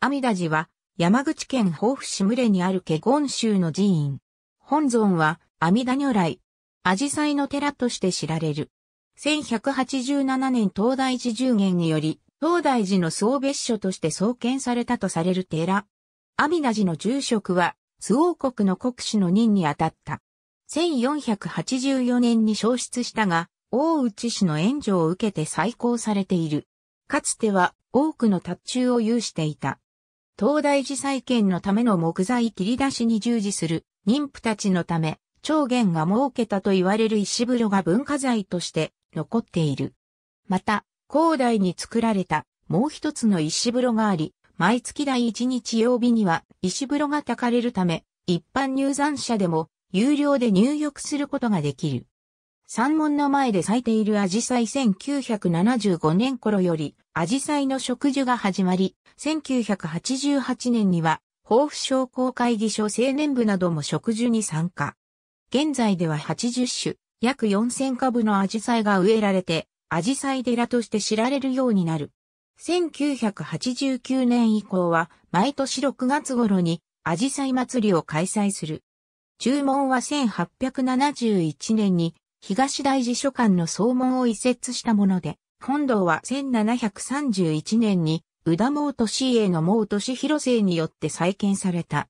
阿弥陀寺は、山口県防府市れにある華厳宗の寺院。本尊は、阿弥陀如来。紫陽花の寺として知られる。1187年東大寺十元により、東大寺の総別所として創建されたとされる寺。阿弥陀寺の住職は、周王国の国司の任に当たった。1484年に消失したが、大内氏の援助を受けて再興されている。かつては多くの達中を有していた。東大寺再建のための木材切り出しに従事する妊婦たちのため、長元が設けたと言われる石風呂が文化財として残っている。また、高台に作られたもう一つの石風呂があり、毎月第1日曜日には石風呂が焚かれるため、一般入山者でも有料で入浴することができる。山門の前で咲いているアジサイ1975年頃より、アジサイの植樹が始まり、1988年には、豊富商工会議所青年部なども植樹に参加。現在では80種、約4000株のアジサイが植えられて、アジサイ寺として知られるようになる。1989年以降は、毎年6月頃に、アジサイ祭りを開催する。注文は1871年に東大寺書館の総門を移設したもので、本堂は1731年に、宇田毛都市営の毛都市広瀬によって再建された。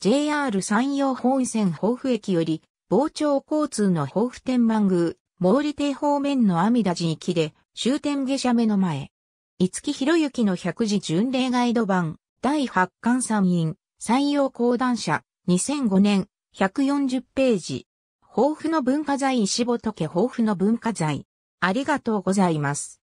JR 山陽本線豊富駅より、傍聴交通の豊富天満宮、毛利亭方面の阿弥陀寺行きで、終点下車目の前。五木博之の百字巡礼ガイド版、第八巻山院、山陽講談社、2005年、140ページ。豊富の文化財石仏豊富の文化財。ありがとうございます。